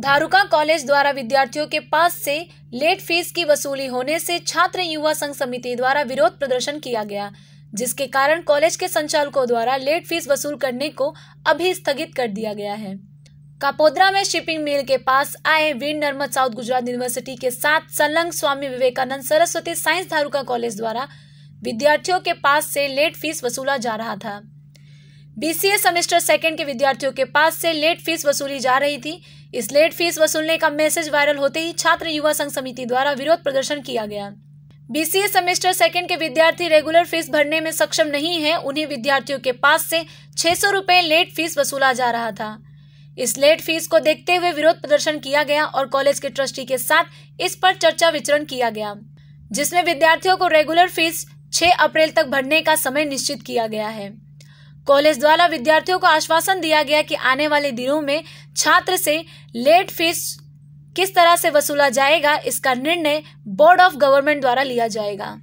धारुका college द्वारा विद्यार्थियों के पास से लेट फीस की वसूली होने से छात्र युवा संघ समिति द्वारा विरोध प्रदर्शन किया गया जिसके कारण कॉलेज के संचालकों द्वारा लेट फीस वसूल करने को अभी स्थगित कर दिया गया है कापोद्रा में शिपिंग मिल के पास आए वीर नर्मद साउथ गुजरात यूनिवर्सिटी के साथ संलग्न स्वामी विवेकानंद सरस्वती साइंस धारुका कॉलेज द्वारा विद्यार्थियों के पास से लेट फीस वसूला जा रहा था बीसीए सेमेस्टर सेकेंड के विद्यार्थियों के पास से लेट फीस वसूली जा रही थी इस लेट फीस वसूलने का मैसेज वायरल होते ही छात्र युवा संघ समिति द्वारा विरोध प्रदर्शन किया गया बीसीए सेमेस्टर सेकेंड के विद्यार्थी रेगुलर फीस भरने में सक्षम नहीं है उन्हें विद्यार्थियों के पास से छह सौ लेट फीस वसूला जा रहा था इस लेट फीस को देखते हुए विरोध प्रदर्शन किया गया और कॉलेज के ट्रस्टी के साथ इस पर चर्चा विचरण किया गया जिसमें विद्यार्थियों को रेगुलर फीस 6 अप्रैल तक भरने का समय निश्चित किया गया है कॉलेज द्वारा विद्यार्थियों को आश्वासन दिया गया कि आने वाले दिनों में छात्र से लेट फीस किस तरह से वसूला जाएगा इसका निर्णय बोर्ड ऑफ गवर्नमेंट द्वारा लिया जाएगा